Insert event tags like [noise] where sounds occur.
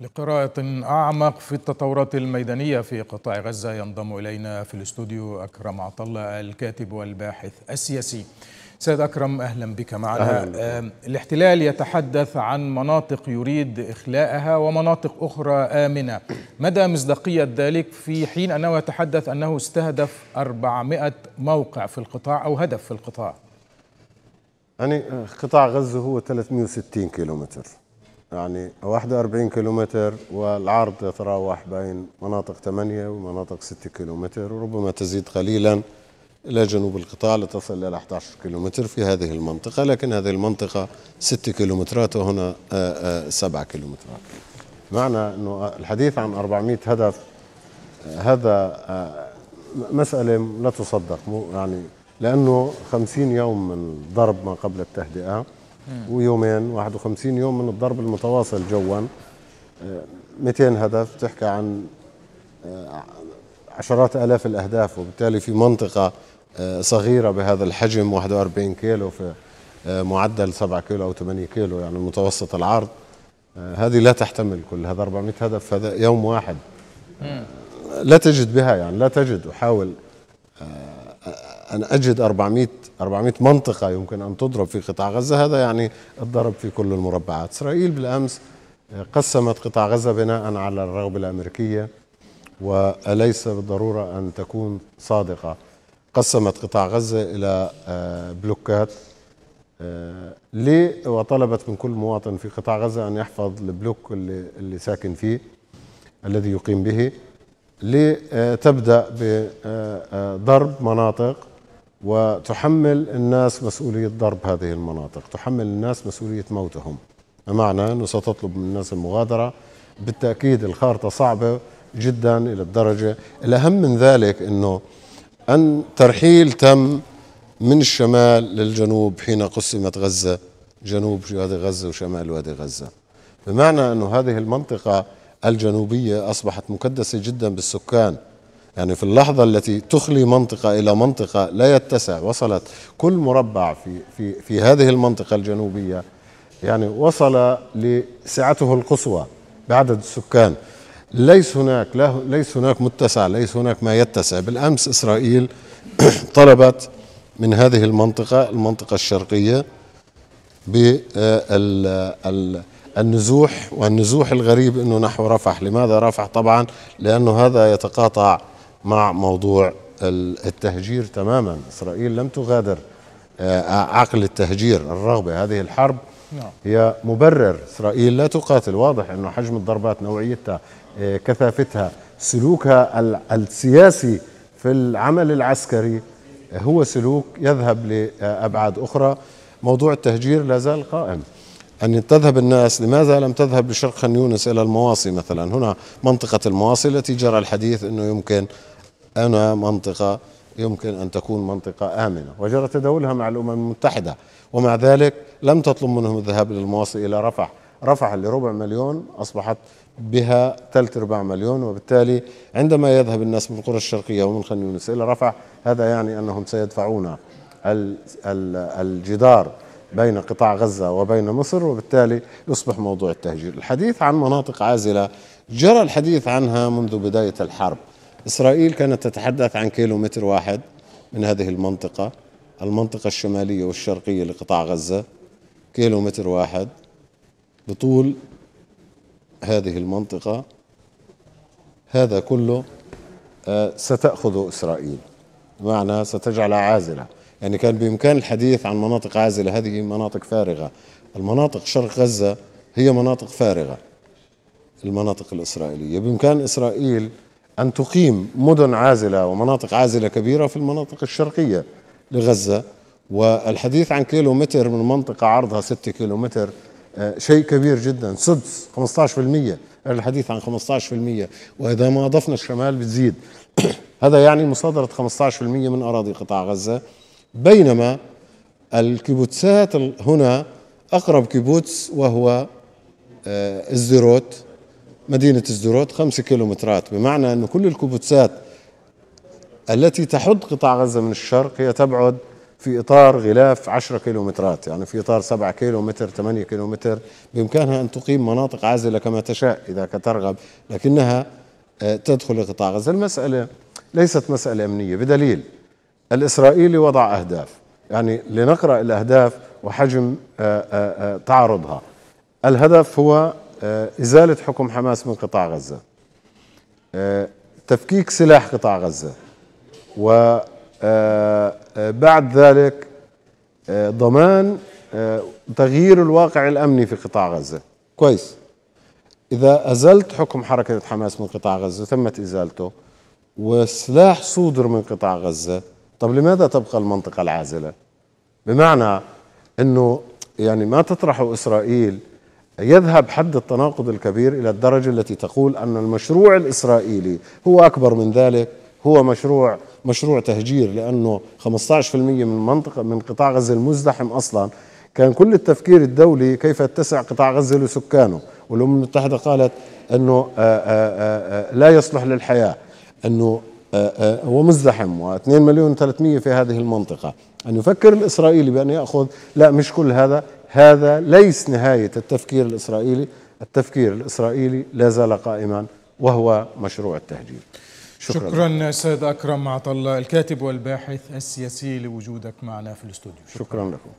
لقراءة أعمق في التطورات الميدانية في قطاع غزة ينضم إلينا في الاستوديو أكرم عطلة الكاتب والباحث السياسي سيد أكرم أهلا بك معنا أهلاً. الاحتلال يتحدث عن مناطق يريد إخلاءها ومناطق أخرى آمنة مدى مصداقية ذلك في حين أنه يتحدث أنه استهدف 400 موقع في القطاع أو هدف في القطاع يعني قطاع غزة هو 360 كيلومتر يعني 41 كيلومتر والعرض يتراوح بين مناطق 8 ومناطق 6 كيلومتر وربما تزيد قليلا إلى جنوب القطاع لتصل إلى 11 كيلومتر في هذه المنطقة لكن هذه المنطقة 6 كيلومترات وهنا 7 آه، آه، كيلومترات معنى أنه الحديث عن 400 هدف آه، هذا مسألة لا تصدق يعني لأنه 50 يوم من ضرب ما قبل التهدئة ويومين 51 يوم من الضرب المتواصل جوا 200 آه، هدف بتحكي عن آه، عشرات آلاف الأهداف وبالتالي في منطقة آه، صغيرة بهذا الحجم 41 كيلو في معدل 7 كيلو أو 8 كيلو يعني متوسط العرض هذه لا تحتمل كل هذا 400 هدف هذا يوم واحد لا تجد بها يعني لا تجد أحاول أن أجد 400 400 منطقة يمكن أن تضرب في قطاع غزة هذا يعني الضرب في كل المربعات إسرائيل بالأمس آه، قسمت قطاع غزة بناء على الرغبة الأمريكية وليس بالضرورة أن تكون صادقة قسمت قطاع غزة إلى آه، بلوكات آه، ليه وطلبت من كل مواطن في قطاع غزة أن يحفظ البلوك اللي, اللي ساكن فيه الذي يقيم به لتبدأ بضرب مناطق وتحمل الناس مسؤولية ضرب هذه المناطق تحمل الناس مسؤولية موتهم معنى أنه ستطلب من الناس المغادرة بالتأكيد الخارطة صعبة جدا إلى الدرجة الأهم من ذلك أنه أن ترحيل تم من الشمال للجنوب حين قسمت غزة جنوب وادي غزة وشمال وادي غزة بمعنى أنه هذه المنطقة الجنوبية أصبحت مكدسة جدا بالسكان يعني في اللحظة التي تخلي منطقة إلى منطقة لا يتسع وصلت كل مربع في, في, في هذه المنطقة الجنوبية يعني وصل لسعته القصوى بعدد السكان ليس هناك لا ليس هناك متسع ليس هناك ما يتسع بالأمس إسرائيل [clears throat] طلبت من هذه المنطقة المنطقة الشرقية بالنزوح آه، والنزوح الغريب أنه نحو رفح لماذا رفح طبعا لأنه هذا يتقاطع مع موضوع التهجير تماما إسرائيل لم تغادر آه، عقل التهجير الرغبة هذه الحرب نعم. هي مبرر إسرائيل لا تقاتل واضح أنه حجم الضربات نوعيتها آه، كثافتها سلوكها السياسي في العمل العسكري آه، هو سلوك يذهب لأبعاد أخرى موضوع التهجير لا زال قائم أن تذهب الناس لماذا لم تذهب لشرق خان يونس إلى المواصي مثلا هنا منطقة المواصي التي جرى الحديث أنه يمكن أنا منطقة يمكن أن تكون منطقة آمنة وجرى تداولها مع الأمم المتحدة ومع ذلك لم تطلب منهم الذهاب للمواصل إلى رفح رفح لربع مليون أصبحت بها ثلث ربع مليون وبالتالي عندما يذهب الناس من القرى الشرقية ومن خان يونس إلى رفح هذا يعني أنهم سيدفعون الجدار بين قطاع غزة وبين مصر وبالتالي يصبح موضوع التهجير الحديث عن مناطق عازلة جرى الحديث عنها منذ بداية الحرب إسرائيل كانت تتحدث عن كيلومتر واحد من هذه المنطقة المنطقة الشمالية والشرقية لقطاع غزة كيلومتر واحد بطول هذه المنطقة هذا كله آه، ستأخذه إسرائيل بمعنى ستجعلها عازلة يعني كان بإمكان الحديث عن مناطق عازلة هذه مناطق فارغة المناطق شرق غزة هي مناطق فارغة المناطق الإسرائيلية بإمكان إسرائيل أن تقيم مدن عازلة ومناطق عازلة كبيرة في المناطق الشرقية لغزة والحديث عن كيلو متر من منطقة عرضها 6 كيلو متر آه، شيء كبير جدا سدس 15% الحديث عن 15% وإذا ما أضفنا الشمال بتزيد [coughs] هذا يعني مصادرة 15% من أراضي قطاع غزة بينما الكيبوتسات هنا أقرب كيبوتس وهو آه، الزيروت مدينة الزروت خمس كيلومترات بمعنى أن كل الكبوتسات التي تحد قطاع غزة من الشرق هي تبعد في إطار غلاف 10 كيلومترات يعني في إطار 7 كيلومتر 8 كيلومتر بإمكانها أن تقيم مناطق عازلة كما تشاء إذا ترغب لكنها آه، تدخل قطاع غزة المسألة ليست مسألة أمنية بدليل الإسرائيلي وضع أهداف يعني لنقرأ الأهداف وحجم آه، آه، تعرضها الهدف هو آه، إزالة حكم حماس من قطاع غزة آه، تفكيك سلاح قطاع غزة وبعد آه، ذلك ضمان تغيير الواقع الأمني في قطاع غزة كويس إذا أزلت حكم حركة حماس من قطاع غزة تمت إزالته وسلاح صودر من قطاع غزة طب لماذا تبقى المنطقة العازلة؟ بمعنى أنه يعني ما تطرحه إسرائيل يذهب حد التناقض الكبير الى الدرجه التي تقول ان المشروع الاسرائيلي هو اكبر من ذلك هو مشروع مشروع تهجير لانه 15% من منطقه من قطاع غزه المزدحم اصلا كان كل التفكير الدولي كيف يتسع قطاع غزه لسكانه والامم المتحده قالت انه آآ آه، آآ آه، آه، لا يصلح للحياه انه هو مزدحم و2 مليون و300 في هذه المنطقه ان يفكر الاسرائيلي بان ياخذ لا مش كل هذا هذا ليس نهاية التفكير الإسرائيلي التفكير الإسرائيلي لا زال قائما وهو مشروع التهجير شكرا, شكرا سيد أكرم عطلة الكاتب والباحث السياسي لوجودك معنا في الاستوديو شكرا, شكرا لكم